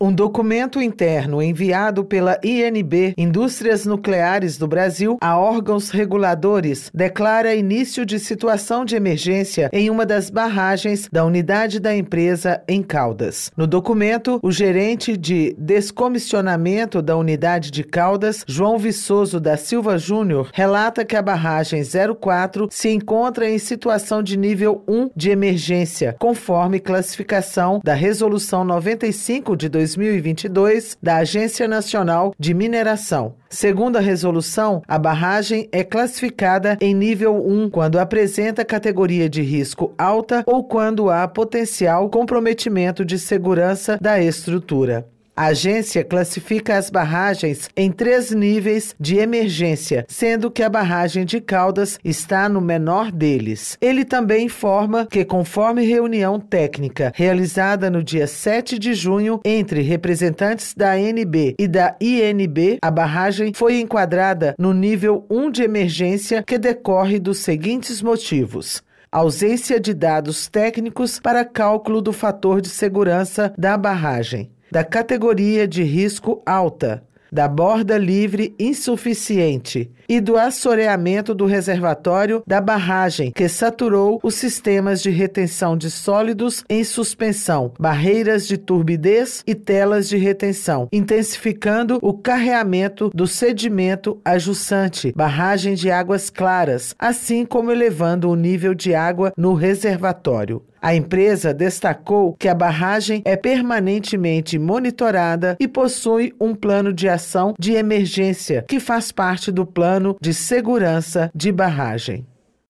Um documento interno enviado pela INB Indústrias Nucleares do Brasil a órgãos reguladores declara início de situação de emergência em uma das barragens da unidade da empresa em Caldas. No documento, o gerente de descomissionamento da unidade de Caldas, João Viçoso da Silva Júnior, relata que a barragem 04 se encontra em situação de nível 1 de emergência, conforme classificação da Resolução 95 de 2020 2022 da Agência Nacional de Mineração. Segundo a resolução, a barragem é classificada em nível 1 quando apresenta categoria de risco alta ou quando há potencial comprometimento de segurança da estrutura. A agência classifica as barragens em três níveis de emergência, sendo que a barragem de Caldas está no menor deles. Ele também informa que, conforme reunião técnica realizada no dia 7 de junho entre representantes da ANB e da INB, a barragem foi enquadrada no nível 1 de emergência que decorre dos seguintes motivos ausência de dados técnicos para cálculo do fator de segurança da barragem, da categoria de risco alta, da borda livre insuficiente e do assoreamento do reservatório da barragem, que saturou os sistemas de retenção de sólidos em suspensão, barreiras de turbidez e telas de retenção, intensificando o carreamento do sedimento a barragem de águas claras, assim como elevando o nível de água no reservatório. A empresa destacou que a barragem é permanentemente monitorada e possui um plano de operação de emergência que faz parte do plano de segurança de barragem.